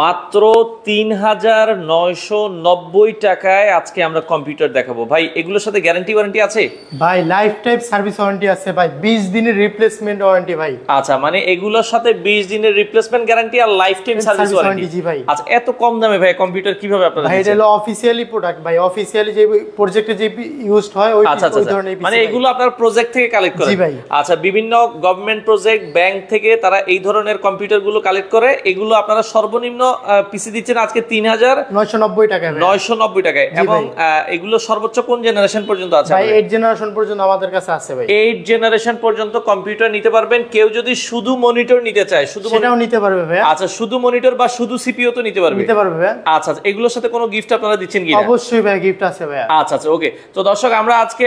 মাত্র তিন হাজার নয়শো নব্বই টাকায় আজকে আমরা কম্পিউটার দেখাবো ভাই এগুলোর সাথে গ্যারান্টি ওয়ারেন্টি আছে ভাই লাইফ টাইম সার্ভিস ওয়ারেন্টি আছে ভাই বিশ দিনের রিপ্লেসমেন্ট ওয়ারেন্টি ভাই আচ্ছা মানে এগুলোর সাথে বিশ দিনের রিপ্লেসমেন্ট গ্যারান্টি আর লাইফ টাইম সার্ভিস ওয়ারেন্টি জি ভাই আচ্ছা এত কম দামে ভাই কম্পিউটার কিভাবে আপনারা ভাই এটা হলো অফিসিয়ালি প্রোডাক্ট ভাই অফিসিয়ালি যে প্রজেক্টে যে ইউজড হয় ওই আচ্ছা, আচ্ছা, আচ্ছা। মানে এগুলো আপনার প্রজেক্ট থেকে কালেক্ট করেন জি ভাই আচ্ছা বিভিন্ন গভর্নমেন্ট প্রজেক্ট ব্যাংক থেকে তারা এই ধরনের কম্পিউটারগুলো কালেক্ট করে এগুলো আপনারা সর্বনিম্ন সর্বনিম্ন পিসি দিচ্ছেন আজকে তিন হাজার নয়শো নব্বই টাকায় নয়শো নব্বই টাকায় এবং এগুলো সর্বোচ্চ কোন জেনারেশন পর্যন্ত আছে ভাই এইট জেনারেশন পর্যন্ত আমাদের কাছে আছে ভাই এইট জেনারেশন পর্যন্ত কম্পিউটার নিতে পারবেন কেউ যদি শুধু মনিটর নিতে চায় শুধু সেটাও নিতে পারবে ভাই আচ্ছা শুধু মনিটর বা শুধু সিপিও তো নিতে পারবে নিতে পারবে ভাই আচ্ছা, আচ্ছা এগুলোর সাথে কোনো গিফট আপনারা দিচ্ছেন কি অবশ্যই ভাই গিফট আছে ভাই আচ্ছা আচ্ছা ওকে তো দর্শক আমরা আজকে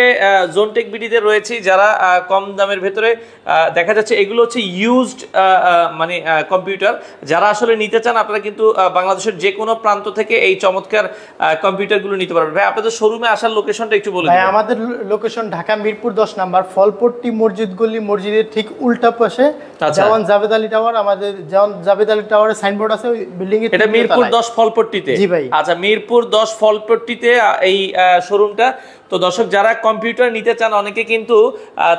জোন টেক বিডিতে রয়েছি যারা কম দামের ভেতরে দেখা যাচ্ছে এগুলো হচ্ছে ইউজড মানে কম্পিউটার যারা আসলে নিতে চান আপনারা আপনারা কিন্তু বাংলাদেশের যে কোনো প্রান্ত থেকে এই চমৎকার কম্পিউটারগুলো নিতে পারবেন ভাই আপনাদের শোরুমে আসার লোকেশনটা একটু বলুন ভাই আমাদের লোকেশন ঢাকা মিরপুর দশ নাম্বার ফলপট্টি মসজিদ গলি মসজিদের ঠিক উল্টা পাশে আচ্ছা। জওয়ান জাভেদ আলী টাওয়ার আমাদের জওয়ান জাবেদ আলী টাওয়ারের সাইনবোর্ড আছে ওই বিল্ডিং এটা মিরপুর দশ ফলপট্টিতে জি ভাই আচ্ছা মিরপুর দশ ফলপট্টিতে এই শোরুমটা তো দর্শক যারা কম্পিউটার নিতে চান অনেকে কিন্তু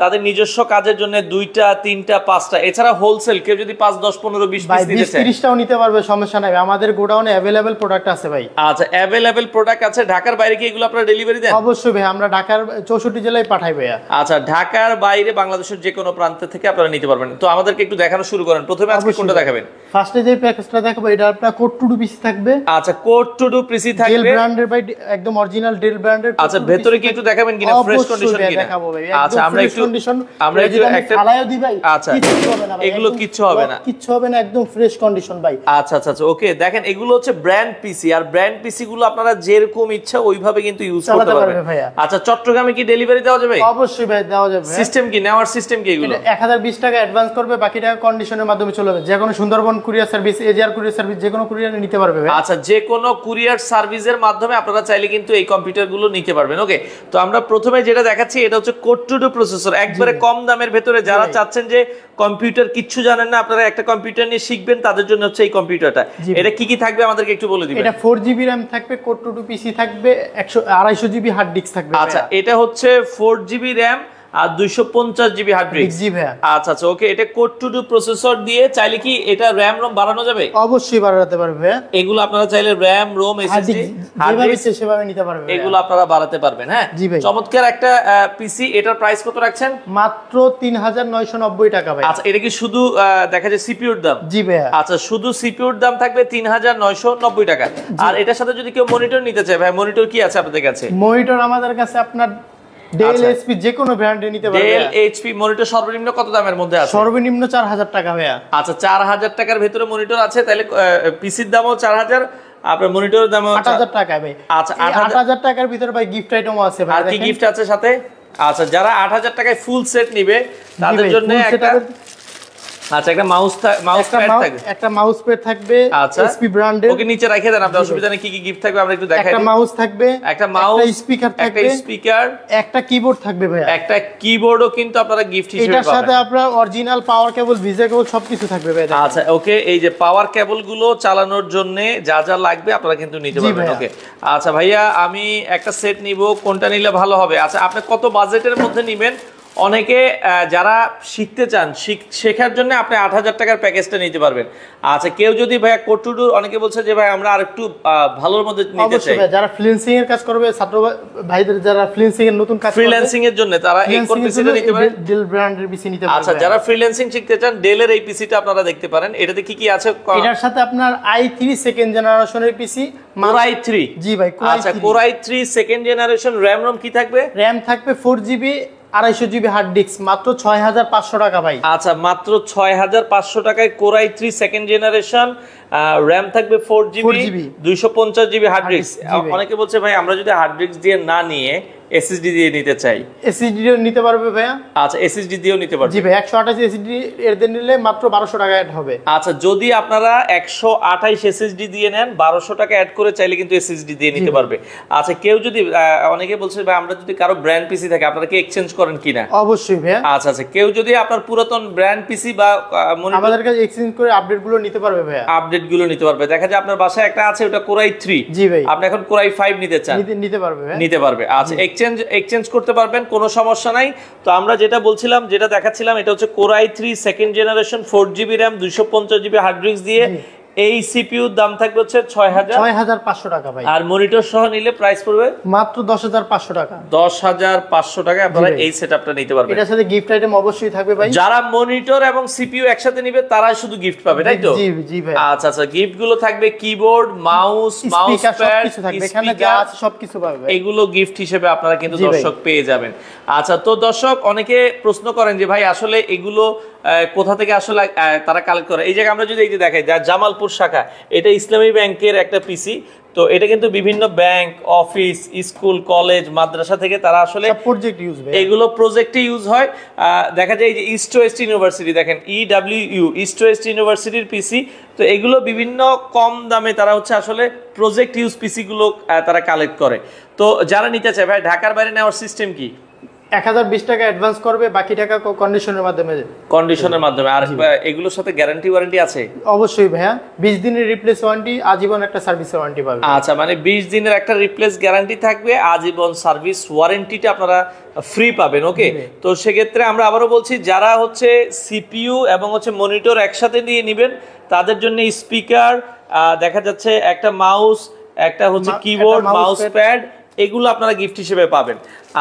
তাদের নিজস্ব কাজের জন্য দুইটা তিনটা পাঁচটা এছাড়া হোলসেল কেউ যদি পাঁচ দশ পনেরো বিশ বিশ তিরিশটাও নিতে পারবে সমস্যা নাই আমাদের গোডাউনে অ্যাভেলেবেল প্রোডাক্ট আছে ভাই আচ্ছা অ্যাভেলেবেল প্রোডাক্ট আছে ঢাকার বাইরে কি এগুলো আপনারা ডেলিভারি দেন অবশ্যই ভাই আমরা ঢাকার চৌষট্টি জেলায় পাঠাই ভাইয়া আচ্ছা ঢাকার বাইরে বাংলাদেশের যে কোনো প্রান্ত থেকে আপনারা নিতে পারবেন তো আমাদেরকে একটু দেখানো শুরু করেন প্রথমে আজকে কোনটা দেখাবেন ফার্স্টে যে প্যাকেজটা দেখাবো এটা আপনার কোট টু ডু পিসি থাকবে আচ্ছা কোট টু পিসি থাকবে ডেল ব্র্যান্ডের বাই একদম অরিজিনাল ডেল ব্র্যান্ডের আচ্ছা ভেতরে কি একটু দেখাবেন কিনা ফ্রেশ কন্ডিশন কিনা ভাই আচ্ছা আমরা একটু কন্ডিশন আমরা একটু একটা ফালায়ও দি ভাই আচ্ছা কিছু হবে না এগুলো কিছু হবে না কিছু হবে না একদম ফ্রেশ কন্ডিশন ভাই আচ্ছা আচ্ছা আচ্ছা ওকে দেখেন এগুলো হচ্ছে ব্র্যান্ড পিসি আর ব্র্যান্ড পিসি গুলো আপনারা যেরকম ইচ্ছা ওইভাবে কিন্তু ইউজ করতে পারবেন আচ্ছা চট্টগ্রামে কি ডেলিভারি দেওয়া যাবে অবশ্যই ভাই দেওয়া যাবে সিস্টেম কি নেওয়ার সিস্টেম কি এগুলো 1020 টাকা অ্যাডভান্স করবে বাকি টাকা কন্ডিশনের মাধ্যমে চলে যাবে যে কোনো Sundarban courier service AGR courier service যে কোনো কুরিয়ার নিতে পারবে আচ্ছা যে কোনো কুরিয়ার সার্ভিসের মাধ্যমে আপনারা চাইলে কিন্তু এই কম্পিউটারগুলো নিতে পারবেন ওকে তো আমরা প্রথমে যেটা দেখাচ্ছি এটা হচ্ছে কোট টু টু প্রসেসর একবারে কম দামের ভেতরে যারা চাচ্ছেন যে কম্পিউটার কিচ্ছু জানেন না আপনারা একটা কম্পিউটার নিয়ে শিখবেন তাদের জন্য হচ্ছে এই কম্পিউটারটা এটা কি কি থাকবে আমাদেরকে একটু বলে দিবেন এটা 4 জিবি র‍্যাম থাকবে কোট টু টু পিসি থাকবে 100 250 জিবি হার্ড ডিস্ক থাকবে আচ্ছা এটা হচ্ছে 4 জিবি র‍্যাম আর দুইশো পঞ্চাশ জিবি জি ভাইয়া আচ্ছা আচ্ছা ওকে এটা কোড টু টু প্রসেসর দিয়ে চাইলে কি এটা র্যাম রোম বাড়ানো যাবে অবশ্যই বাড়াতে পারবে এগুলো আপনারা চাইলে র্যাম রোম সেভাবে নিতে পারবে এগুলো আপনারা বাড়াতে পারবেন হ্যাঁ জি ভাই চমৎকার একটা পিসি এটার প্রাইস কত রাখছেন মাত্র তিন 3990 টাকা ভাই আচ্ছা এটা কি শুধু দেখা যায় সিপিউর দাম জি ভাই আচ্ছা শুধু সিপিউর দাম থাকবে তিন হাজার নয়শো নব্বই টাকা আর এটার সাথে যদি কেউ মনিটর নিতে চায় ভাই মনিটর কি আছে আপনাদের কাছে মনিটর আমাদের কাছে আপনার ডেল এইচপি যে কোনো ব্র্যান্ডে নিতে পারবে ডেল এইচপি মনিটর সর্বনিম্ন কত দামের মধ্যে আছে সর্বনিম্ন 4000 টাকা ভাইয়া আচ্ছা 4000 টাকার ভিতরে মনিটর আছে তাহলে পিসির দামও 4000 আপনার মনিটরের দাম 8000 টাকা ভাই আচ্ছা 8000 টাকার ভিতরে ভাই গিফট আইটেমও আছে ভাই আর কি গিফট আছে সাথে আচ্ছা যারা 8000 টাকায় ফুল সেট নেবে তাদের জন্য একটা আচ্ছা একটা মাউস মাউস থাকবে একটা মাউস প্যাড থাকবে আচ্ছা। এসপি ব্র্যান্ডের ওকে নিচে রেখে দেন আপনার অসুবিধা নেই কি কি গিফট থাকবে আমরা একটু দেখাই একটা মাউস থাকবে একটা মাউস একটা স্পিকার থাকবে একটা স্পিকার একটা কিবোর্ড থাকবে ভাই একটা কিবোর্ডও কিন্তু আপনারা গিফট হিসেবে পাবেন সাথে অরিজিনাল পাওয়ার কেবল ভিজা কেবল সবকিছু থাকবে ভাই আচ্ছা ওকে এই যে পাওয়ার কেবল গুলো চালানোর জন্য যা যা লাগবে আপনারা কিন্তু নিতে পারবেন ওকে আচ্ছা ভাইয়া আমি একটা সেট নিব কোনটা নিলে ভালো হবে আচ্ছা আপনি কত বাজেটের মধ্যে নেবেন অনেকে যারা শিখতে চান শেখার জন্য আপনি আট হাজার টাকার প্যাকেজটা নিতে পারবেন আচ্ছা কেউ যদি ভাইয়া কোটুডু অনেকে বলছে যে ভাই আমরা আর একটু ভালোর মধ্যে নিতে চাই যারা ফ্রিল্যান্সিং এর কাজ করবে ছাত্র ভাইদের যারা ফ্রিল্যান্সিং এর নতুন কাজ ফ্রিল্যান্সিং এর জন্য তারা এই পিসিটা নিতে পারে ডেল ব্র্যান্ডের পিসি নিতে পারে আচ্ছা যারা ফ্রিল্যান্সিং শিখতে চান ডেলের এই পিসিটা আপনারা দেখতে পারেন এটাতে কি কি আছে এটার সাথে আপনার i3 সেকেন্ড জেনারেশনের পিসি কোরাই 3 জি ভাই আচ্ছা core i 3 second generation RAM ROM কি থাকবে র্যাম থাকবে 4GB আড়াইশো জিবি হার্ড ডিস্ক মাত্র ছয় হাজার পাঁচশো টাকা ভাই আচ্ছা মাত্র ছয় হাজার পাঁচশো টাকায় core i three second generation RAM থাকবে ফোর জিবি দুইশো পঞ্চাশ জিবি হার্ড ডিস্ক অনেকে বলছে ভাই আমরা যদি হার্ড ডিস্ক দিয়ে না নিয়ে এসএসডি দিয়ে নিতে চাই এসএসডি দিয়ে নিতে পারবে ভাইয়া আচ্ছা এসএসডি দিয়েও নিতে পারবে জি ভাই 128 এসএসডি এর দিয়ে নিলে মাত্র 1200 টাকা অ্যাড হবে আচ্ছা যদি আপনারা 128 এসএসডি দিয়ে নেন 1200 টাকা অ্যাড করে চাইলে কিন্তু এসএসডি দিয়ে নিতে পারবে আচ্ছা কেউ যদি অনেকে বলছে ভাই আমরা যদি কারো ব্র্যান্ড পিসি থাকে আপনারা কি এক্সচেঞ্জ করেন কিনা অবশ্যই ভাইয়া আচ্ছা আচ্ছা কেউ যদি আপনার পুরাতন ব্র্যান্ড পিসি বা আমাদের কাছে এক্সচেঞ্জ করে আপডেট গুলো নিতে পারবে ভাইয়া আপডেটগুলো নিতে পারবে দেখা যায় আপনার বাসায় একটা আছে ওটা কোরাই 3 জি ভাই আপনি এখন কোরাই 5 নিতে চান নিতে পারবে নিতে পারবে আচ্ছা এক্সচেঞ্জ এক্সচেঞ্জ করতে পারবেন কোনো সমস্যা নাই তো আমরা যেটা বলছিলাম যেটা দেখাচ্ছিলাম এটা হচ্ছে core i three second generation four GB RAM দুইশো পঞ্চাশ জিবি হার্ড ডিস্ক দিয়ে এই সিপিউর দাম থাকবে হচ্ছে ছয় হাজার পাঁচশো টাকা ভাই আর মনিটর সহ নিলে প্রাইস পড়বে মাত্র দশ হাজার পাঁচশো টাকা দশ হাজার পাঁচশো টাকা আপনারা এই সেট আপটা নিতে পারবেন সাথে গিফট আইটেম অবশ্যই থাকবে ভাই যারা মনিটর এবং সিপিউ একসাথে নিবে তারাই শুধু গিফট পাবে তাই তো আচ্ছা আচ্ছা গিফট গুলো থাকবে কিবোর্ড মাউস মাউস প্যাড এখানে সবকিছু পাবে এগুলো গিফট হিসেবে আপনারা কিন্তু দর্শক পেয়ে যাবেন আচ্ছা তো দর্শক অনেকে প্রশ্ন করেন যে ভাই আসলে এগুলো কোথা থেকে আসলে তারা কালেক্ট করে এই জায়গায় আমরা যদি এই যে দেখাই যা জামালপুর শাখা এটা ইসলামী ব্যাংকের একটা পিসি তো এটা কিন্তু বিভিন্ন ব্যাংক অফিস স্কুল কলেজ মাদ্রাসা থেকে তারা আসলে প্রজেক্ট ইউজ এগুলো প্রজেক্টে ইউজ হয় দেখা যায় যে ইস্ট ওয়েস্ট ইউনিভার্সিটি দেখেন ইডাব্লিউ ইউ ইস্ট ওয়েস্ট ইউনিভার্সিটির পিসি তো এগুলো বিভিন্ন কম দামে তারা হচ্ছে আসলে প্রজেক্ট ইউজ পিসিগুলো তারা কালেক্ট করে তো যারা নিতে চায় ভাই ঢাকার বাইরে নেওয়ার সিস্টেম কি এক হাজার বিশ টাকা অ্যাডভান্স করবে বাকি টাকা কন্ডিশনের মাধ্যমে কন্ডিশনের মাধ্যমে আর এগুলোর সাথে গ্যারান্টি ওয়ারেন্টি আছে অবশ্যই ভাইয়া বিশ দিনের রিপ্লেস ওয়ারেন্টি আজীবন একটা সার্ভিস ওয়ারেন্টি পাবে আচ্ছা মানে বিশ দিনের একটা রিপ্লেস গ্যারান্টি থাকবে আজীবন সার্ভিস ওয়ারেন্টিটা আপনারা ফ্রি পাবেন ওকে তো সেক্ষেত্রে আমরা আবারও বলছি যারা হচ্ছে সিপিইউ এবং হচ্ছে মনিটর একসাথে নিয়ে নেবেন তাদের জন্য স্পিকার দেখা যাচ্ছে একটা মাউস একটা হচ্ছে কিবোর্ড মাউস প্যাড এগুলো আপনারা গিফট হিসেবে পাবেন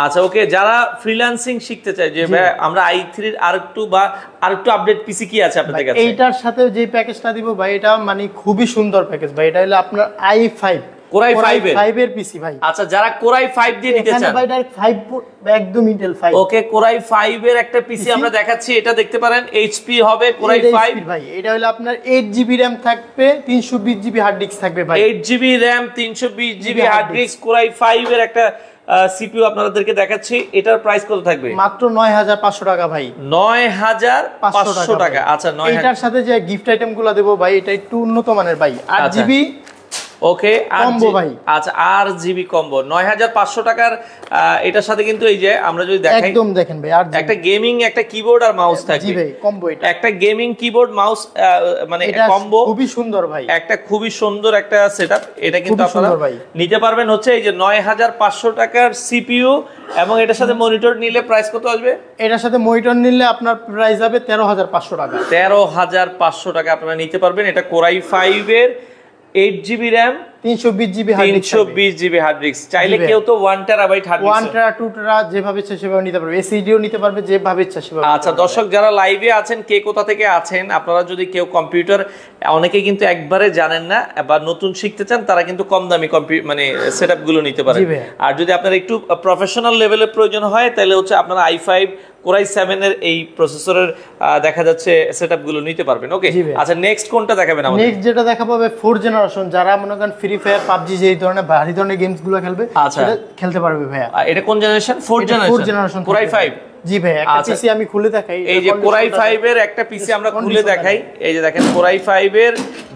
আচ্ছা ওকে যারা ফ্রিল্যান্সিং শিখতে চায় যে আমরা আই থ্রির আরেকটু বা আরেকটু আপডেট পিসি কি আছে আপনাদের কাছে এইটার সাথে যে প্যাকেজটা দিব ভাই এটা মানে খুবই সুন্দর প্যাকেজ ভাই এটা হলো আপনার আই ফাইভ কোরাই 5 এর 5 এর পিসি ভাই আচ্ছা যারা কোরাই 5 দিয়ে নিতে চান ভাই ডাইরেক্ট 5 একদম ইন্টেল 5 ওকে কোরাই 5 এর একটা পিসি আমরা দেখাচ্ছি এটা দেখতে পারেন এইচপি হবে কোরাই 5 ভাই এটা হলো আপনার 8 জিবি র‍্যাম থাকবে 320 জিবি হার্ড ডিস্ক থাকবে ভাই 8 GB RAM 320 GB hard disk core i 5 এর একটা সিপিইউ আপনাদেরকে দেখাচ্ছি এটার প্রাইস কত থাকবে মাত্র 9500 টাকা ভাই 9500 টাকা আচ্ছা 9000 এটার সাথে যে গিফট আইটেমগুলো দেব ভাই এটা একটু উন্নত মানের ভাই 8 জিবি আচ্ছা। ওকে কম্বো ভাই আচ্ছা আর জিবি কম্বো 9500 টাকার এটার সাথে কিন্তু এই যে আমরা যদি দেখাই একদম দেখেন ভাই আর একটা গেমিং একটা কিবোর্ড আর মাউস থাকবে জি ভাই কম্বো এটা একটা গেমিং কিবোর্ড মাউস মানে কম্বো খুবই সুন্দর ভাই একটা খুবই সুন্দর একটা সেটআপ এটা কিন্তু আপনারা নিতে পারবেন হচ্ছে এই যে 9500 টাকার সিপিইউ এবং এটার সাথে মনিটর নিলে প্রাইস কত আসবে এটার সাথে মনিটর নিলে আপনার প্রাইস হবে 13500 টাকা 13500 টাকা আপনারা নিতে পারবেন এটা কোরাই 5 এর এইট জিবি র্যাম E আচ্ছা, আপনারা যদি কেউ কম্পিউটার অনেকে কিন্তু একবারে জানেন না বা নতুন শিখতে চান তারা কিন্তু কম দামি মানে গুলো নিতে পারেন আর যদি আপনার একটু প্রফেশনাল লেভেলের প্রয়োজন হয় তাহলে হচ্ছে আই ফাইভ কোরাই এর এই প্রসেসরের দেখা যাচ্ছে গুলো নিতে পারবেন ওকে আচ্ছা নেক্সট কোনটা দেখাবেন যেটা জেনারেশন যারা মনে করেন ফ্রি ফায়ার পাবজি যে ধরনের ভারী ধরনের গুলো খেলবে আচ্ছা। খেলতে পারবে ভাইয়া এটা কোন generation fourth generation fourth generation পুরাই ফাইভ জি ভাই একটা পিসি আচ্ছা। আমি খুলে দেখাই এই যে কোরাই 5 এর একটা পিসি আমরা খুলে দেখাই এই যে দেখেন কোরাই 5 এর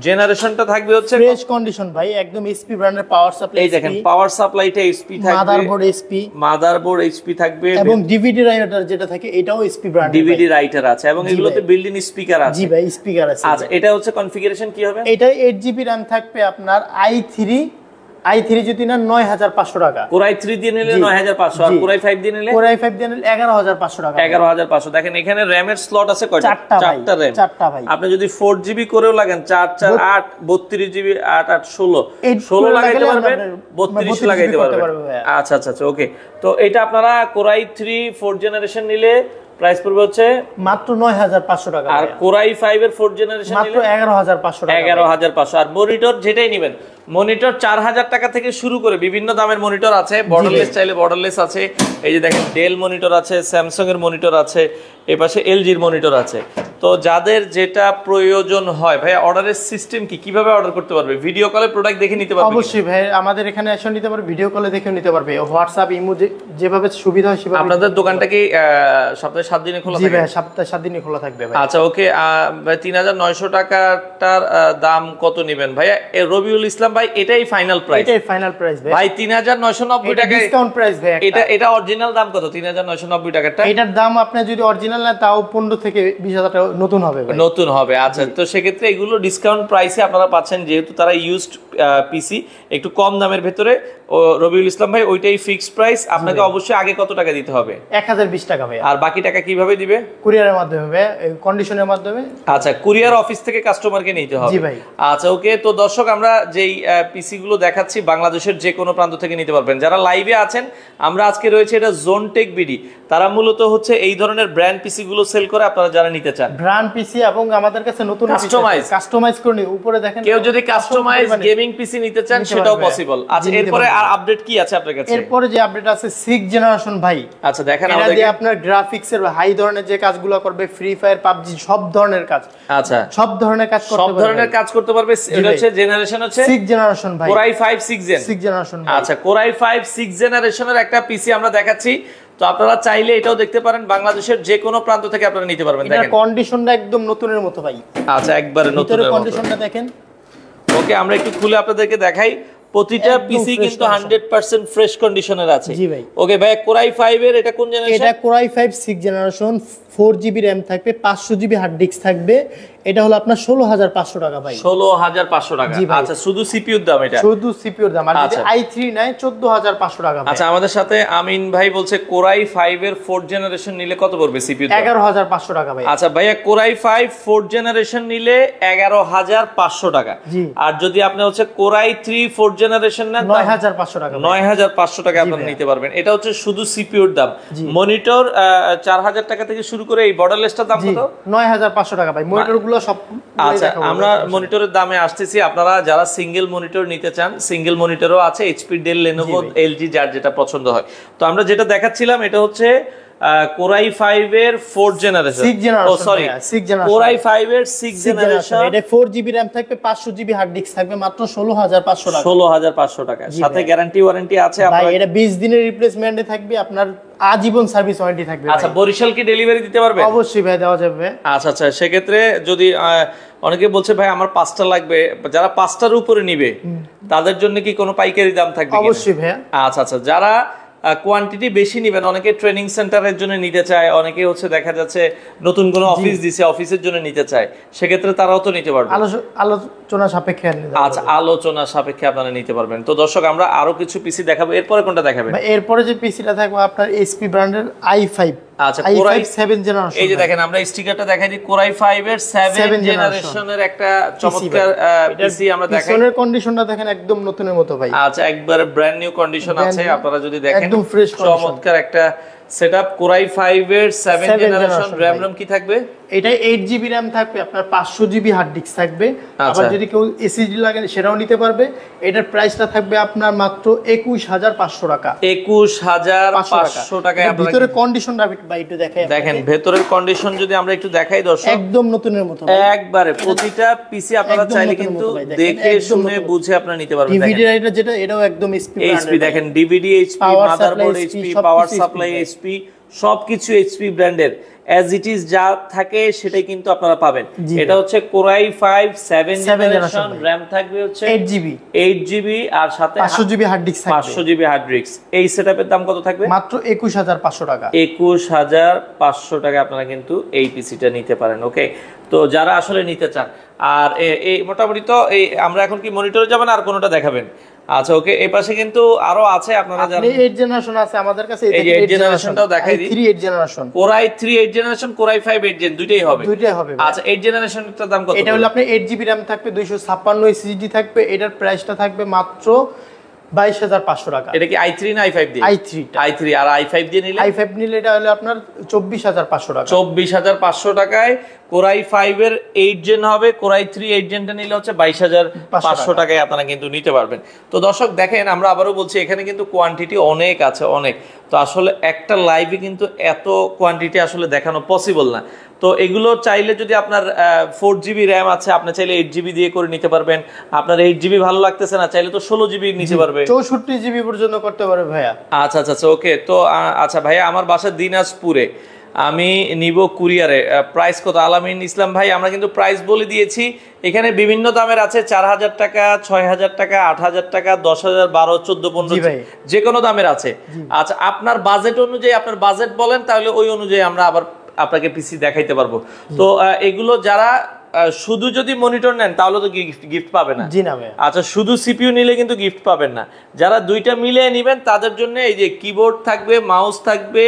জেনারেশনটা থাকবে হচ্ছে ফ্রেশ কন্ডিশন ভাই একদম এসপি ব্র্যান্ডের পাওয়ার সাপ্লাই এই দেখেন পাওয়ার সাপ্লাইটা এসপি থাকবে মাদারবোর্ড এসপি মাদারবোর্ড এসপি থাকবে এবং ডিভিডি রাইটার যেটা থাকে এটাও এসপি ব্র্যান্ড ডিভিডি রাইটার আছে এবং এগুলোতে বিল্ডিং স্পিকার আছে জি ভাই স্পিকার আছে আচ্ছা এটা হচ্ছে কনফিগারেশন কি হবে এটা 8 জিবি র্যাম থাকবে আপনার i3 আই যদি পাঁচশো টাকা কোরাই থ্রি দিয়ে নিলে নয় হাজার আর দিয়ে নিলে দিয়ে নিলে টাকা দেখেন এখানে স্লট আছে কয়টা চারটা চারটা ভাই আপনি যদি করেও লাগাইতে পারবেন লাগাইতে পারবেন আচ্ছা আচ্ছা ওকে আচ্ছা, তো এটা আপনারা কোরাই থ্রি ফোর জেনারেশন নিলে প্রাইস পড়বে হচ্ছে মাত্র 9500 টাকা আর কোরাই 5 এর 4 জেনারেশন মাত্র 11500 টাকা 11500 আর মনিটর যেটাই নেবেন মনিটর চার হাজার টাকা থেকে শুরু করে বিভিন্ন দামের মনিটর আছে বর্ডারলেস চাইলে বর্ডারলেস আছে এই যে দেখেন ডেল মনিটর আছে স্যামসং এর মনিটর আছে এপাশে এলজির মনিটর আছে তো যাদের যেটা প্রয়োজন হয় ভাই অর্ডারের সিস্টেম কি কিভাবে অর্ডার করতে পারবে ভিডিও কলে প্রোডাক্ট দেখে নিতে পারবে অবশ্যই ভাই আমাদের এখানে এসে নিতে পারবে ভিডিও কলে দেখেও নিতে পারবে হোয়াটসঅ্যাপ ইমো যেভাবে সুবিধা হয় সেভাবে আপনাদের দোকানটা কি সপ্তাহে 7 দিনে খোলা থাকবে ভাই সপ্তাহে 7 দিনে খোলা থাকবে ভাই আচ্ছা ওকে 3900 টাকাটার দাম কত নেবেন ভাইয়া রবিউল ইসলাম ইসলাম ভাই এটাই ফাইনাল প্রাইস এটাই ফাইনাল প্রাইস ভাই 3990 টাকা ডিসকাউন্ট প্রাইস ভাই এটা এটা অরিজিনাল দাম কত 3990 টাকাটা এটার দাম আপনি যদি অরিজিনাল না তাও 15 থেকে 20000 টাকা নতুন হবে ভাই নতুন হবে আচ্ছা তো সেক্ষেত্রে এগুলো ডিসকাউন্ট প্রাইসে আপনারা পাচ্ছেন যেহেতু তারা ইউজড পিসি একটু কম দামের ভেতরে রবিউল ইসলাম ভাই ওইটাই ফিক্সড প্রাইস আপনাকে অবশ্যই আগে কত টাকা দিতে হবে 1020 টাকা ভাই আর বাকি টাকা কিভাবে দিবে কুরিয়ারের মাধ্যমে কন্ডিশনের মাধ্যমে আচ্ছা কুরিয়ার অফিস থেকে কাস্টমারকে নিতে হবে জি ভাই আচ্ছা ওকে তো দর্শক আমরা যেই পিসিগুলো দেখাচ্ছি বাংলাদেশের যে কোনো প্রান্ত থেকে নিতে পারবেন যারা লাইভে আছেন আমরা আজকে রয়েছে এটা জোন টেক বিডি তারা মূলত হচ্ছে এই ধরনের ব্র্যান্ড পিসিগুলো সেল করে আপনারা যারা নিতে চান ব্র্যান্ড পিসি এবং আমাদের কাছে নতুন কাস্টমাইজ কাস্টমাইজ করে উপরে দেখেন কেউ যদি কাস্টমাইজ গেমিং পিসি নিতে চান সেটাও পসিবল আচ্ছা এরপরে আর আপডেট কি আছে আপনার কাছে এরপরে যে আপডেট আছে 6 জেনারেশন ভাই আচ্ছা দেখেন আমাদের যে আপনার গ্রাফিক্স এর হাই ধরনের যে কাজগুলো করবে ফ্রি ফায়ার পাবজি সব ধরনের কাজ আচ্ছা সব ধরনের কাজ করতে পারবে সব ধরনের কাজ করতে পারবে এটা হচ্ছে জেনারেশন হচ্ছে 6 জেনারেশন ভাই কোরাই 5 6 জেন 6 জেনারেশন আচ্ছা কোরাই 5 6 জেনারেশনের একটা পিসি আমরা দেখাচ্ছি তো আপনারা চাইলে এটাও দেখতে পারেন বাংলাদেশের যে কোনো প্রান্ত থেকে আপনারা নিতে পারবেন দেখেন কন্ডিশনটা একদম নতুনের মতো ভাই আচ্ছা একবারে নতুন মতো কন্ডিশনটা দেখেন ওকে আমরা একটু খুলে আপনাদেরকে দেখাই প্রতিটা পিসি কিন্তু 100% ফ্রেশ কন্ডিশনের আছে জি ভাই ওকে ভাই কোরাই 5 এর এটা কোন জেনারেশন এটা core i 5 6 generation four GB RAM থাকবে পাঁচশো জিবি হার্ড ডিস্ক থাকবে এটা হলো আপনার ষোলো হাজার পাঁচশো টাকা ভাই ষোলো হাজার পাঁচশো টাকা আচ্ছা শুধু সিপিউর দাম এটা শুধু সিপিউর দাম আচ্ছা আই থ্রি নাই চোদ্দ হাজার পাঁচশো টাকা আচ্ছা আমাদের সাথে আমিন ভাই বলছে কোরাই ফাইভ এর ফোর্থ জেনারেশন নিলে কত পড়বে সিপিউ এগারো হাজার পাঁচশো টাকা ভাই আচ্ছা ভাইয়া কোরাই ফাইভ ফোর্থ জেনারেশন নিলে এগারো হাজার পাঁচশো টাকা আর যদি আপনি হচ্ছে কোরাই থ্রি ফোর্থ জেনারেশন নেন নয় হাজার পাঁচশো টাকা নয় হাজার পাঁচশো টাকা আপনার নিতে পারবেন এটা হচ্ছে শুধু সিপিউর দাম মনিটর চার হাজার টাকা থেকে শুরু শুরু করে এই বর্ডারলেসটার দাম কত 9500 টাকা ভাই মনিটরগুলো আচ্ছা, সব আচ্ছা আমরা মনিটরের দামে আসতেছি আপনারা যারা সিঙ্গেল মনিটর নিতে চান সিঙ্গেল মনিটরও আছে এইচপি ডেল লেনোভো এলজি যার যেটা পছন্দ হয় তো আমরা যেটা দেখাচ্ছিলাম এটা হচ্ছে কোরাই ফাইভ এর four generation sorry core i five এর 6 জেনারেশন এটা 4 জিবি RAM থাকবে পাঁচশো জিবি হার্ড ডিস্ক থাকবে মাত্র 16500 টাকা পাঁচশো টাকা সাথে গ্যারান্টি ওয়ারেন্টি আছে আপনার এটা 20 দিনের রিপ্লেসমেন্টে থাকবে আপনার আজীবন সার্ভিস ওয়ারেন্টি থাকবে আচ্ছা বরিশাল কি ডেলিভারি দিতে পারবে অবশ্যই ভাই দেওয়া যাবে আচ্ছা আচ্ছা সেক্ষেত্রে যদি অনেকে বলছে ভাই আমার পাঁচটা লাগবে যারা পাঁচটার উপরে নিবে তাদের জন্য কি কোনো পাইকারি দাম থাকবে অবশ্যই ভাই আচ্ছা আচ্ছা যারা কোয়ান্টিটি বেশি নেবেন অনেকে ট্রেনিং সেন্টারের জন্য নিতে চায় অনেকে হচ্ছে দেখা যাচ্ছে নতুন কোনো অফিস দিছে অফিসের জন্য নিতে চায় সেক্ষেত্রে তারাও তো নিতে পারবে আলোচনা সাপেক্ষে আচ্ছা আলোচনা সাপেক্ষে আপনারা নিতে পারবেন তো দর্শক আমরা আরো কিছু পিসি দেখাবো এরপরে কোনটা দেখাবেন এরপরে যে পিসিটা থাকবে আপনার এসপি ব্র্যান্ডের আই ফাইভ আপনারা যদি দেখেন চমৎকার একটা সেটআপ কোরাই 5 এর 7 জেনারেশন র‍্যাম রম কি থাকবে এটা 8 জিবি র‍্যাম থাকবে আপনার 500 জিবি হার্ড ডিস্ক থাকবে আচ্ছা। আবার যদি কেউ এসএসডি লাগে সেটাও নিতে পারবে এটার প্রাইসটা থাকবে আপনার মাত্র 21500 টাকা 21500 টাকায় আপনারা ভিতরে রাবিট বাই একটু দেখাই দেখেন ভিতরের কন্ডিশন যদি আমরা একটু দেখাই দর্শক একদম নতুনের মতো একবারে প্রতিটা পিসি আপনারা চাইলে কিন্তু দেখে শুনে বুঝে আপনি নিতে পারবেন ডিভিডি রাইটার যেটা এটাও একদম এসপি এইচপি দেখেন DVD HP motherboard HP power supply HP HP সব কিছু এইচপি ব্র্যান্ডের অ্যাজ ইট ইজ যা থাকে সেটাই কিন্তু আপনারা পাবেন এটা হচ্ছে জেনারেশন থাকবে হচ্ছে জিবি জিবি আর সাথে GB hard disk GB hard disk এই দাম কত থাকবে মাত্র টাকা টাকা আপনারা কিন্তু এই পিসিটা নিতে পারেন ওকে তো যারা আসলে নিতে চান আর এই মোটামুটি তো এই আমরা এখন কি মনিটরে যাবেন আর কোনোটা দেখাবেন আচ্ছা ওকে এই পাশে কিন্তু আরো আছে আপনারা জানেন জেনারেশন আছে আমাদের কাছে এই 8 জেনারেশনটাও দেখাই দিই generation core i three 8 generation core i5 8 gen দুইটাই হবে দুইটাই হবে আচ্ছা 8 জেনারেশনটার দাম কত এটা হলো আপনি 8 জিবি RAM থাকবে 256 এসএসডি থাকবে এটার প্রাইসটা থাকবে মাত্র বাইশ হাজার পাঁচশো টাকা এটা চব্বিশ হাজার পাঁচশো টাকা চব্বিশ হাজার পাঁচশো টাকায় কোরাই এইট জেন হবে কোরাই থ্রি এইট নিলে হচ্ছে বাইশ হাজার পাঁচশো টাকায় আপনারা কিন্তু নিতে পারবেন তো দর্শক দেখেন আমরা আবারও বলছি এখানে কিন্তু কোয়ান্টিটি অনেক আছে অনেক তো আসলে একটা লাইভে কিন্তু এত কোয়ান্টিটি আসলে দেখানো পসিবল না তো এগুলো চাইলে যদি আপনার ফোর জিবি র্যাম আছে আপনি চাইলে এইট জিবি দিয়ে করে নিতে পারবেন আপনার এইট জিবি ভালো লাগতেছে না চাইলে তো ষোলো জিবি নিতে পারবে চৌষট্টি জিবি পর্যন্ত করতে পারবে ভাইয়া আচ্ছা আচ্ছা আচ্ছা ওকে তো আচ্ছা ভাইয়া আমার বাসা দিনাজপুরে আমি নিব কুরিয়ারে প্রাইস কত আলামিন ইসলাম ভাই আমরা কিন্তু প্রাইস বলে দিয়েছি এখানে বিভিন্ন দামের আছে চার হাজার টাকা ছয় হাজার টাকা আট হাজার টাকা দশ হাজার বারো চোদ্দ পনেরো যে কোনো দামের আছে আচ্ছা আপনার বাজেট অনুযায়ী আপনার বাজেট বলেন তাহলে ওই অনুযায়ী আমরা আবার আপনাকে পিসি দেখাইতে পারবো তো এগুলো যারা শুধু যদি মনিটর নেন তাহলে তো গিফট পাবে না জি না আচ্ছা শুধু সিপিইউ নিলে কিন্তু গিফট পাবেন না যারা দুইটা মিলিয়ে নেবেন তাদের জন্য এই যে কিবোর্ড থাকবে মাউস থাকবে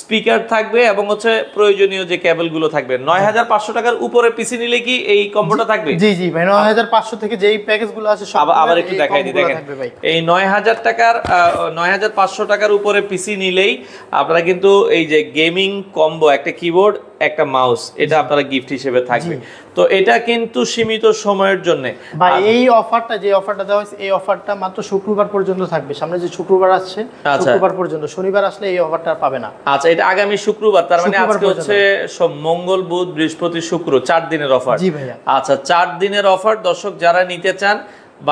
স্পিকার থাকবে এবং হচ্ছে প্রয়োজনীয় যে কেবলগুলো থাকবে নয় হাজার পাঁচশো টাকার উপরে পিসি নিলে কি এই কম্বোটা থাকবে জি জি ভাই নয় হাজার পাঁচশো থেকে যেই প্যাকেজগুলো আছে সব আবার একটু দেখাই দিই দেখেন এই নয় হাজার টাকার নয় হাজার পাঁচশো টাকার উপরে পিসি নিলেই আপনারা কিন্তু এই যে গেমিং কম্বো একটা কিবোর্ড একটা মাউস এটা আপনারা গিফট হিসেবে থাকবে তো এটা কিন্তু সীমিত সময়ের জন্য বা এই অফারটা যে অফারটা দেওয়া হয়েছে এই অফারটা মাত্র শুক্রবার পর্যন্ত থাকবে সামনে যে শুক্রবার আসছে আচ্ছা। শুক্রবার পর্যন্ত শনিবার আসলে এই অফারটা পাবে না আচ্ছা এটা আগামী শুক্রবার তার মানে আজকে হচ্ছে সব মঙ্গল বুধ বৃহস্পতি শুক্র চার দিনের অফার জি ভাইয়া আচ্ছা চার দিনের অফার দর্শক যারা নিতে চান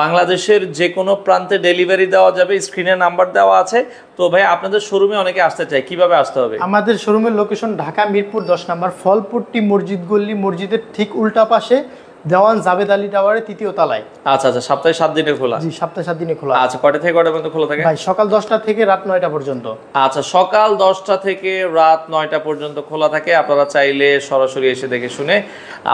বাংলাদেশের যে কোনো প্রান্তে ডেলিভারি দেওয়া যাবে স্ক্রিনে নাম্বার দেওয়া আছে তো ভাই আপনাদের শোরুমে অনেকে আসতে চায় কিভাবে আসতে হবে আমাদের শোরুমের লোকেশন ঢাকা মিরপুর দশ নম্বর ফলপট্টি মসজিদ গল্লি মসজিদের ঠিক উল্টা পাশে দেওয়ান জাবেদ আলী টাওয়ারে তৃতীয় তলায় আচ্ছা আচ্ছা সপ্তাহে সাত দিনে খোলা জি সপ্তাহে সাত দিনে খোলা আচ্ছা কটা থেকে কটা পর্যন্ত খোলা থাকে ভাই সকাল দশটা থেকে রাত নয়টা পর্যন্ত আচ্ছা সকাল দশটা থেকে রাত নয়টা পর্যন্ত খোলা থাকে আপনারা চাইলে সরাসরি এসে দেখে শুনে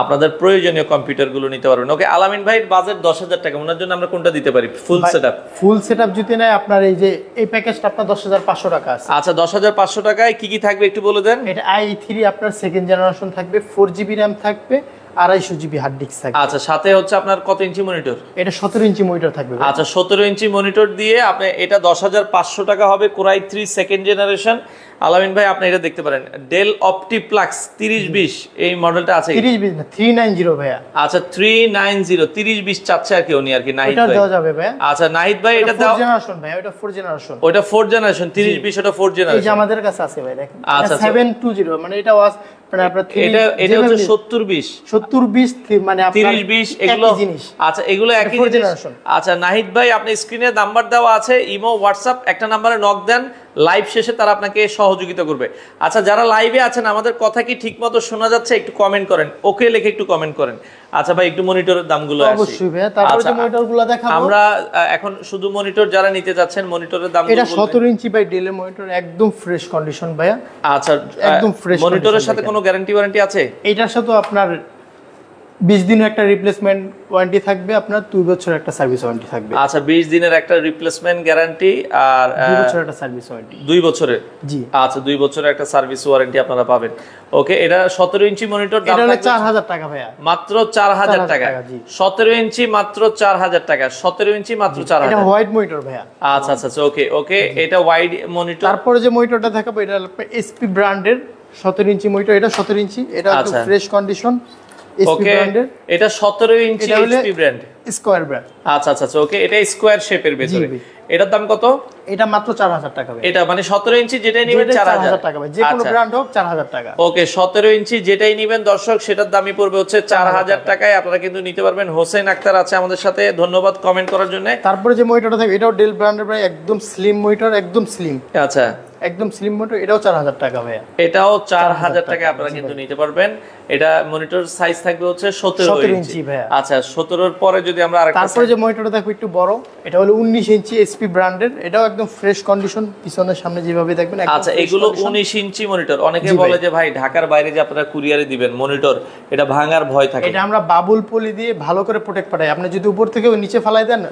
আপনাদের প্রয়োজনীয় কম্পিউটারগুলো নিতে পারবেন ওকে আলামিন ভাই বাজেট দশ হাজার টাকা ওনার জন্য আমরা কোনটা দিতে পারি full set up full set up যদি নেয় আপনার এই যে এই প্যাকেজটা আপনার দশ হাজার পাঁচশো টাকা আছে আচ্ছা দশ হাজার পাঁচশো টাকায় কি কি থাকবে একটু বলে দেন এটা আই থ্রি আপনার সেকেন্ড জেনারেশন থাকবে ফোর জিবি র্যাম থাকবে আড়াইশো জিবি হার্ড ডিস্ক থাকবে আচ্ছা সাথে হচ্ছে আপনার কত ইঞ্চি মনিটর এটা সতেরো ইঞ্চি মনিটর থাকবে আচ্ছা সতেরো ইঞ্চি মনিটর দিয়ে আপনি এটা দশ হাজার পাঁচশো টাকা হবে কোরাই থ্রি সেকেন্ড জেনারেশন আলামিন ভাই আপনি এটা দেখতে পারেন ডেল অপটিপ্লাক্স তিরিশ বিশ এই মডেলটা আছে তিরিশ বিশ না থ্রি নাইন জিরো ভাইয়া আচ্ছা থ্রি নাইন জিরো তিরিশ বিশ চাচ্ছে আর কি উনি আর কি নাহিদ ভাই দেওয়া যাবে ভাই আচ্ছা নাহিদ ভাই এটা দাও জেনারেশন ভাই ওটা ফোর জেনারেশন ওটা ফোর জেনারেশন তিরিশ বিশ ওটা ফোর জেনারেশন এই যে আমাদের কাছে আছে ভাই দেখেন আচ্ছা সেভেন টু জিরো মানে এটা ওয়াজ মানে আপনার এটা এটা হচ্ছে সত্তর বিশ মানে তিরিশ বিশ এগুলো আচ্ছা এগুলো একই জেনারেশন আচ্ছা নাহিদ ভাই আপনি স্ক্রিনে নাম্বার দেওয়া আছে ইমো হোয়াটসঅ্যাপ একটা নাম্বারে নক দেন লাইভ শেষে তারা আপনাকে সহযোগিতা করবে আচ্ছা যারা লাইভে আছেন আমাদের কথা কি ঠিক মতো শোনা যাচ্ছে একটু কমেন্ট করেন ওকে লিখে একটু কমেন্ট করেন আচ্ছা ভাই একটু মনিটরের দামগুলো অবশ্যই আচ্ছা, আমরা এখন শুধু মনিটর যারা নিতে যাচ্ছেন মনিটরের দাম সতেরো ইঞ্চি বাই ডেলের মনিটর একদম ফ্রেশ কন্ডিশন ভাইয়া আচ্ছা একদম ফ্রেশ মনিটরের সাথে কোনো গ্যারান্টি ওয়ারেন্টি আছে এটার সাথে আপনার 20 দিনের একটা রিপ্লেসমেন্ট ওয়ারেন্টি থাকবে আপনার 2 বছর একটা সার্ভিস ওয়ারেন্টি থাকবে আচ্ছা 20 দিনের একটা রিপ্লেসমেন্ট গ্যারান্টি আর 2 বছরের একটা সার্ভিস ওয়ারেন্টি 2 বছরের জি আচ্ছা 2 বছরের একটা সার্ভিস ওয়ারেন্টি আপনারা পাবেন ওকে এটা 17 ইঞ্চি মনিটর দাম এটা 4000 টাকা ভাইয়া মাত্র 4000 টাকা 17 ইঞ্চি মাত্র 4000 টাকা 17 ইঞ্চি মাত্র 4000 এটা হোয়াইট মনিটর ভাইয়া আচ্ছা আচ্ছা ওকে আচ্ছা, ওকে এটা ওয়াইড মনিটর তারপরে যে মনিটরটা দেখাবো এটা এসপি ব্র্যান্ডের 17 ইঞ্চি মনিটর এটা 17 ইঞ্চি এটা ফ্রেশ আচ্ছা। কন্ডিশন ওকে এটা সতেরো ইঞ্চি ব্র্যান্ড স্কোয়ার আচ্ছা, ব্র্যান্ড আচ্ছা আচ্ছা ওকে এটা শেপের এটার দাম কত এটা মাত্র 4000 টাকা ভাই এটা মানে 17 ইঞ্চি যেটাই নেবেন 4000 টাকা ভাই যে কোনো ব্র্যান্ড আচ্ছা। হোক 4000 টাকা ওকে 17 ইঞ্চি যেটাই নেবেন দর্শক সেটার দামই পড়বে হচ্ছে 4000 টাকায় আপনারা কিন্তু নিতে পারবেন হোসেন আক্তার আছে আমাদের সাথে ধন্যবাদ কমেন্ট করার জন্য তারপরে যে এটাও ডেল ব্র্যান্ডের একদম স্লিম মনিটর একদম স্লিম আচ্ছা একদম স্লিম মনিটর এটাও 4000 টাকা ভাইয়া এটাও 4000 টাকায় আপনারা কিন্তু নিতে পারবেন এটা মনিটর সাইজ থাকবে হচ্ছে 17 ইঞ্চি আচ্ছা 17 এর পরে যদি যে আমরা আরেকটা তারপরে যে মনিটরটা দেখো একটু বড় এটা হলো 19 ইঞ্চি এসপি ব্র্যান্ডের এটাও একদম ফ্রেশ কন্ডিশন পিছনের সামনে যেভাবে দেখবেন আচ্ছা এগুলো 19 ইঞ্চি মনিটর অনেকে বলে যে ভাই ঢাকার বাইরে যে আপনারা কুরিয়ারে দিবেন মনিটর এটা ভাঙার ভয় থাকে এটা আমরা বাবুল পলি দিয়ে ভালো করে প্রোটেক্ট পাঠাই আপনি যদি উপর থেকে নিচে ফেলাই দেন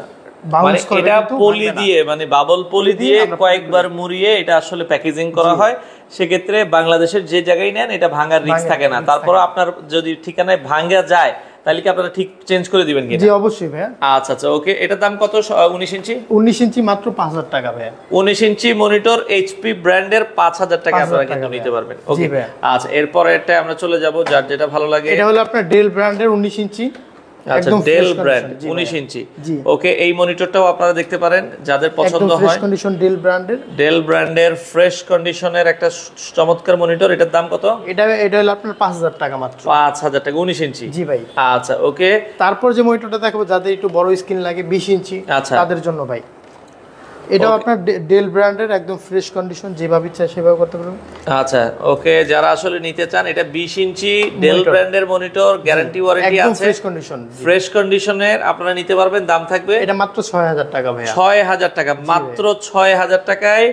মানে, মানে পলি দিয়ে মানে বাবল পলি দিয়ে কয়েকবার মুড়িয়ে এটা আসলে প্যাকেজিং করা হয় সেক্ষেত্রে বাংলাদেশের যে জায়গায় নেন এটা ভাঙার রিস্ক থাকে না তারপর আপনার যদি ঠিকানায় ভাঙা যায় তাহলে কি আপনারা ঠিক চেঞ্জ করে দিবেন কি জি অবশ্যই ভাইয়া আচ্ছা আচ্ছা ওকে এটার দাম কত 19 ইঞ্চি 19 ইঞ্চি মাত্র 5000 টাকা ভাইয়া 19 ইঞ্চি মনিটর এইচপি ব্র্যান্ডের 5000 টাকা আপনারা কিন্তু নিতে পারবেন ওকে আচ্ছা এরপর এটা আমরা চলে যাব যার যেটা ভালো লাগে এটা হলো আপনার ডেল ব্র্যান্ডের 19 ইঞ্চি আচ্ছা ডেল ব্র্যান্ড 19 ইঞ্চি ওকে এই মনিটরটাও আপনারা দেখতে পারেন যাদের পছন্দ হয় ফ্রেশ কন্ডিশন ডেল ব্র্যান্ডের ডেল ব্র্যান্ডের ফ্রেশ কন্ডিশনের একটা চমৎকার মনিটর এটার দাম কত এটা এটা হলো আপনার 5000 টাকা মাত্র 5000 টাকা 19 ইঞ্চি জি ভাই আচ্ছা ওকে তারপর যে মনিটরটা দেখাবো যাদের একটু বড় স্ক্রিন লাগে 20 ইঞ্চি আচ্ছা। তাদের জন্য ভাই এটাও আপনার ডেল ব্র্যান্ডের একদম ফ্রেশ কন্ডিশন যেভাবে ইচ্ছা সেভাবে করতে পারবেন আচ্ছা ওকে যারা আসলে নিতে চান এটা 20 ইঞ্চি ডেল ব্র্যান্ডের মনিটর গ্যারান্টি ওয়ারেন্টি আছে ফ্রেশ কন্ডিশন ফ্রেশ কন্ডিশনের আপনারা নিতে পারবেন দাম থাকবে এটা মাত্র 6000 টাকা ভাই 6000 টাকা মাত্র 6000 টাকায়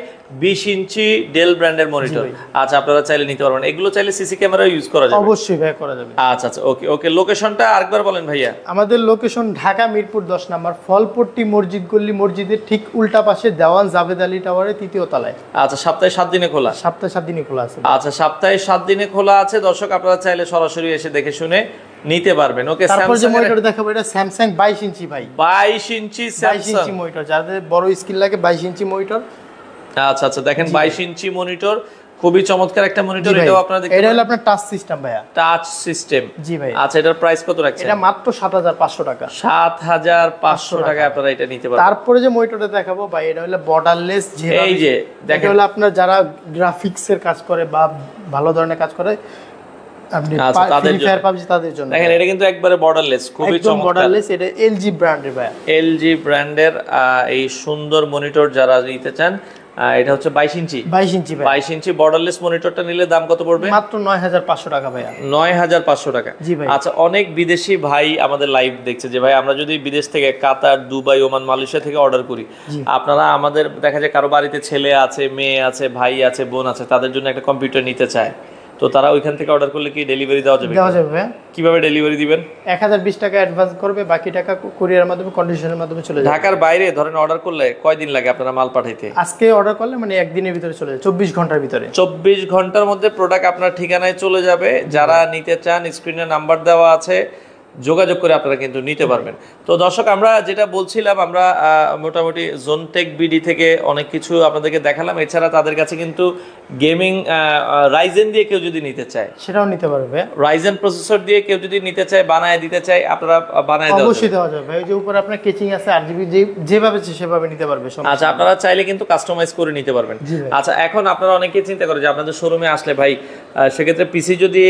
বিশ ইঞ্চি ডেল ব্র্যান্ডের মনিটর আচ্ছা আপনারা চাইলে নিতে পারবেন এগুলো চাইলে সিসি ক্যামেরা ইউজ করা যাবে অবশ্যই ভাই করা যাবে আচ্ছা আচ্ছা ওকে ওকে লোকেশনটা আরেকবার বলেন ভাইয়া আমাদের লোকেশন ঢাকা মিরপুর দশ নাম্বার ফলপট্টি মসজিদ গল্লি মসজিদের ঠিক উল্টা পাশে দেওয়ান জাভেদ আলী টাওয়ারের তৃতীয় তলায় আচ্ছা সপ্তাহে সাত দিনে খোলা সপ্তাহে সাত দিনে খোলা আছে আচ্ছা সপ্তাহে সাত দিনে খোলা আছে দর্শক আপনারা চাইলে সরাসরি এসে দেখে শুনে নিতে পারবেন ওকে তারপর যে মনিটর দেখাবো এটা স্যামসাং 22 ইঞ্চি ভাই 22 ইঞ্চি স্যামসাং ইঞ্চি মনিটর যাদের বড় স্ক্রিন লাগে 22 ইঞ্চি মনিটর আচ্ছা, আচ্ছা আচ্ছা দেখেন বাইশ ইঞ্চি মনিটর খুবই চমৎকার একটা মনিটর এটাও আপনারা দেখতে এটা হলো আপনার টাচ সিস্টেম ভাইয়া টাচ সিস্টেম জি ভাই আচ্ছা এটার প্রাইস কত রাখছেন এটা মাত্র 7500 টাকা 7500 টাকা আপনারা এটা নিতে তারপরে যে মনিটরটা দেখাবো ভাই এটা হলো বর্ডারলেস এই যে দেখেন হলো যারা কাজ করে বা ভালো ধরনের কাজ করে আচ্ছা, এটা কিন্তু একবারে বর্ডারলেস খুবই বর্ডারলেস এটা এলজি ব্র্যান্ডের ভাই এলজি ব্র্যান্ডের এই সুন্দর মনিটর যারা নিতে চান এটা হচ্ছে বাইশ ইঞ্চি বাইশ ইঞ্চি বাইশ ইঞ্চি বর্ডারলেস মনিটরটা নিলে দাম কত পড়বে মাত্র নয় হাজার পাঁচশো টাকা ভাইয়া নয় হাজার পাঁচশো টাকা আচ্ছা অনেক বিদেশি ভাই আমাদের লাইভ দেখছে যে ভাই আমরা যদি বিদেশ থেকে কাতার দুবাই ওমান মালয়েশিয়া থেকে অর্ডার করি আপনারা আমাদের দেখা যায় কারো বাড়িতে ছেলে আছে মেয়ে আছে ভাই আছে বোন আছে তাদের জন্য একটা কম্পিউটার নিতে চায় তো তারা ওইখান থেকে অর্ডার করলে কি ডেলিভারি দেওয়া যাবে দেওয়া যাবে কিভাবে ডেলিভারি দিবেন এক হাজার বিশ টাকা অ্যাডভান্স করবে বাকি টাকা কুরিয়ার মাধ্যমে কন্ডিশনের মাধ্যমে চলে যাবে ঢাকার বাইরে ধরেন অর্ডার করলে কয়দিন লাগে আপনারা মাল পাঠাইতে আজকে অর্ডার করলে মানে একদিনের ভিতরে চলে যাবে চব্বিশ ঘন্টার ভিতরে চব্বিশ ঘন্টার মধ্যে প্রোডাক্ট আপনার ঠিকানায় চলে যাবে যারা নিতে চান স্ক্রিনে নাম্বার দেওয়া আছে যোগাযোগ করে আপনারা কিন্তু নিতে পারবেন তো দর্শক আমরা যেটা বলছিলাম আমরা মোটামুটি জোনটেক বিডি থেকে অনেক কিছু আপনাদেরকে দেখালাম এছাড়া তাদের কাছে কিন্তু গেমিং রাইজেন দিয়ে কেউ যদি নিতে চায় সেটাও নিতে পারবে রাইজেন প্রসেসর দিয়ে কেউ যদি নিতে চায় বানায় দিতে চায় আপনারা বানায় দেওয়া অবশ্যই দেওয়া যাবে এই যে উপরে আপনার কেচিং আছে আর জিবি যেভাবে সেভাবে নিতে পারবে আচ্ছা আপনারা চাইলে কিন্তু কাস্টমাইজ করে নিতে পারবেন আচ্ছা এখন আপনারা অনেকে চিন্তা করে যে আপনাদের শোরুমে আসলে ভাই সেক্ষেত্রে পিসি যদি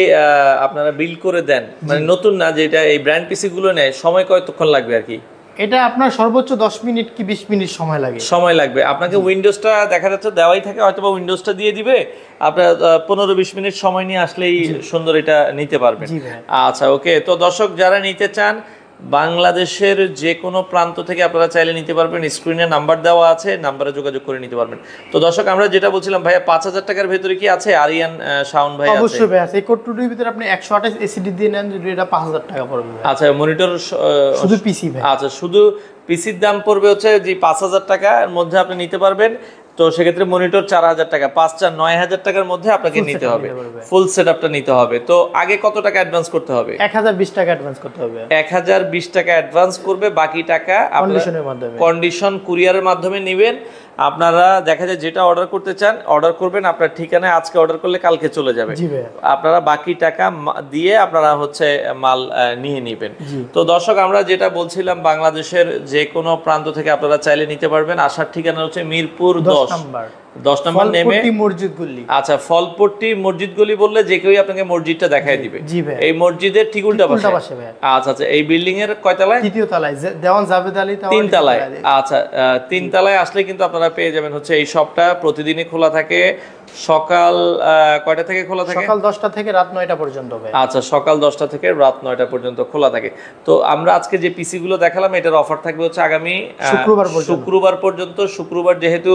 আপনারা বিল করে দেন মানে নতুন না যেটা এই এই ব্র্যান্ড পিসিগুলো নেয় সময় কতক্ষণ লাগবে আর কি এটা আপনার সর্বোচ্চ 10 মিনিট কি 20 মিনিট সময় লাগে সময় লাগবে আপনাকে উইন্ডোজটা দেখা যাচ্ছে দেওয়াই থাকে অথবা উইন্ডোজটা দিয়ে দিবে আপনার 15 20 মিনিট সময় নিয়ে আসলেই সুন্দর এটা নিতে পারবেন আচ্ছা ওকে তো দর্শক যারা নিতে চান বাংলাদেশের যে কোনো প্রান্ত থেকে আপনারা চাইলে নিতে পারবেন স্ক্রিনে নাম্বার দেওয়া আছে নাম্বারে যোগাযোগ করে নিতে পারবেন তো দর্শক আমরা যেটা বলছিলাম ভাইয়া পাঁচ হাজার টাকার ভেতরে কি আছে আরিয়ান শাওন ভাই অবশ্যই ভাই আছে এই কোটটুটির ভিতরে আপনি একশো আঠাশ এসিডি দিয়ে নেন যদি এটা পাঁচ হাজার টাকা পড়বে আচ্ছা মনিটর শুধু পিসি ভাই আচ্ছা শুধু পিসির দাম পড়বে হচ্ছে যে পাঁচ হাজার টাকার মধ্যে আপনি নিতে পারবেন তো সেক্ষেত্রে মনিটর চার হাজার টাকা পাঁচ চার নয় হাজার টাকার মধ্যে আপনাকে নিতে হবে ফুল সেট আপটা নিতে হবে তো আগে কত টাকা অ্যাডভান্স করতে হবে এক হাজার বিশ টাকা অ্যাডভান্স করতে হবে এক হাজার বিশ টাকা অ্যাডভান্স করবে বাকি টাকা কন্ডিশনের মাধ্যমে কন্ডিশন কুরিয়ারের মাধ্যমে নেবেন আপনারা দেখা যায় যেটা অর্ডার করতে চান অর্ডার করবেন আপনার ঠিকানায় আজকে অর্ডার করলে কালকে চলে যাবে আপনারা বাকি টাকা দিয়ে আপনারা হচ্ছে মাল নিয়ে নেবেন তো দর্শক আমরা যেটা বলছিলাম বাংলাদেশের যে কোনো প্রান্ত থেকে আপনারা চাইলে নিতে পারবেন আসার ঠিকানা হচ্ছে মিরপুর দশ দশ নম্বর নেমে মসজিদ গুলি আচ্ছা ফলপট্টি মসজিদ গুলি বললে যে কেউ আপনাকে মসজিদটা দেখাই দিবে এই মসজিদের ঠিক উল্টা পাশে আচ্ছা আচ্ছা এই বিল্ডিং এর কয় তৃতীয় তলায় দেওয়ান জাভেদ আলী তিন তলায় আচ্ছা তিন তলায় আসলে কিন্তু আপনারা পেয়ে যাবেন হচ্ছে এই শপটা প্রতিদিনই খোলা থাকে সকাল কয়টা থেকে খোলা থাকে সকাল দশটা থেকে রাত নয়টা পর্যন্ত আচ্ছা সকাল দশটা থেকে রাত নয়টা পর্যন্ত খোলা থাকে তো আমরা আজকে যে পিসি গুলো দেখালাম এটার অফার থাকবে হচ্ছে আগামী শুক্রবার শুক্রবার পর্যন্ত শুক্রবার যেহেতু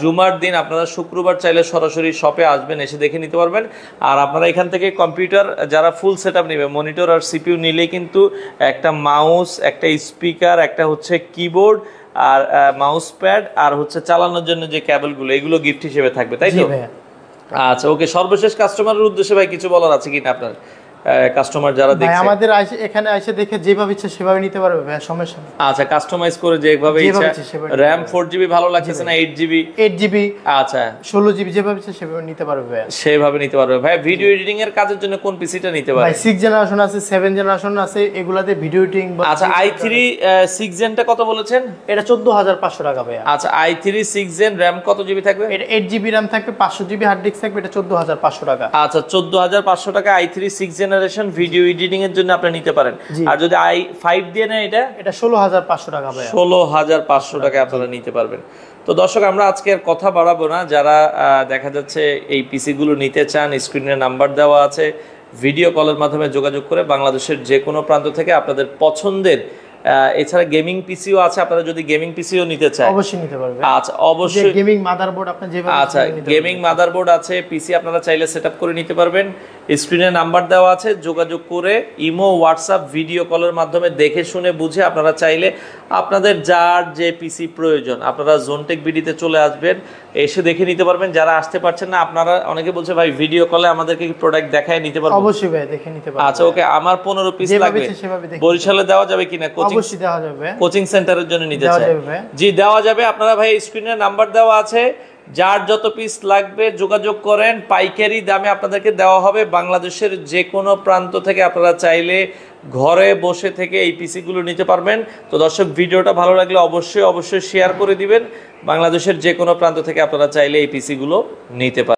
জুমার দিন আপনারা শুক্রবার চাইলে সরাসরি শপে আসবেন এসে দেখে নিতে পারবেন আর আপনারা এখান থেকে কম্পিউটার যারা ফুল সেট আপ নেবে মনিটর আর সিপিউ নিলে কিন্তু একটা মাউস একটা স্পিকার একটা হচ্ছে কিবোর্ড আর মাউস প্যাড আর হচ্ছে চালানোর জন্য যে ক্যাবেলগুলো এগুলো গিফট হিসেবে থাকবে তাই তো আচ্ছা ওকে সর্বশেষ কাস্টমারের উদ্দেশ্যে ভাই কিছু বলার আছে কিনা আপনার কাস্টমার যারা দেখছে আমাদের এখানে এসে দেখে যেভাবে ইচ্ছে সেভাবে নিতে পারবে ভাই সমস্যা নেই আচ্ছা কাস্টমাইজ করে যেভাবে র্যাম RAM জিবি ভালো লাগছে না জিবি 8GB জিবি আচ্ছা জিবি যেভাবে ইচ্ছে সেভাবে নিতে পারবে ভাই সেভাবে নিতে পারবে ভাই ভিডিও এডিটিং এর কাজের জন্য কোন পিসিটা নিতে পারবে ভাই 6 জেনারেশন আছে 7 জেনারেশন আছে এগুলাতে ভিডিও এডিটিং আচ্ছা i3 6 জেনটা কত বলেছেন এটা 14500 টাকা ভাই আচ্ছা i3 6 জেন র্যাম কত জিবি থাকবে এটা জিবি র্যাম থাকবে 500GB হার্ড ডিস্ক থাকবে এটা 14500 টাকা আচ্ছা 14500 টাকা i3 6 gen generation video editing এর জন্য আপনি নিতে পারেন আর যদি আই ফাইভ দিয়ে নেন এটা এটা ষোলো হাজার পাঁচশো টাকা ষোলো হাজার পাঁচশো টাকা আপনারা নিতে পারবেন তো দর্শক আমরা আজকে আর কথা বাড়াবো না যারা দেখা যাচ্ছে এই পিসিগুলো নিতে চান স্ক্রিনের নাম্বার দেওয়া আছে ভিডিও কলের মাধ্যমে যোগাযোগ করে বাংলাদেশের যে কোনো প্রান্ত থেকে আপনাদের পছন্দের এছাড়া গেমিং পিসিও আছে আপনারা যদি গেমিং পিসিও নিতে চান অবশ্যই নিতে পারবেন আচ্ছা অবশ্যই গেমিং মাদারবোর্ড আপনি যেভাবে আচ্ছা গেমিং মাদারবোর্ড আছে পিসি আপনারা চাইলে সেটআপ করে নিতে পারবেন স্ক্রিনে নাম্বার দেওয়া আছে যোগাযোগ করে ইমো হোয়াটসঅ্যাপ ভিডিও কলের মাধ্যমে দেখে শুনে বুঝে আপনারা চাইলে আপনাদের যার যে পিসি প্রয়োজন আপনারা জোনটেক বিডিতে চলে আসবেন এসে দেখে নিতে পারবেন যারা আসতে পারছেন না আপনারা অনেকে বলছে ভাই ভিডিও কলে আমাদেরকে প্রোডাক্ট দেখায় নিতে পারবেন অবশ্যই ভাই দেখে নিতে পারবেন আচ্ছা ওকে আমার 15 পিস লাগবে বরিশালে দেওয়া যাবে কিনা কোচিং অবশ্যই দেওয়া যাবে কোচিং সেন্টারের জন্য নিতে চাই জি দেওয়া যাবে আপনারা ভাই স্ক্রিনে নাম্বার দেওয়া আছে যার যত পিস লাগবে যোগাযোগ করেন পাইকারি দামে আপনাদেরকে দেওয়া হবে বাংলাদেশের যে কোনো প্রান্ত থেকে আপনারা চাইলে ঘরে বসে থেকে এই পিসিগুলো নিতে পারবেন তো দর্শক ভিডিওটা ভালো লাগলে অবশ্যই অবশ্যই শেয়ার করে দিবেন বাংলাদেশের যে কোনো প্রান্ত থেকে আপনারা চাইলে এই পিসিগুলো নিতে পারেন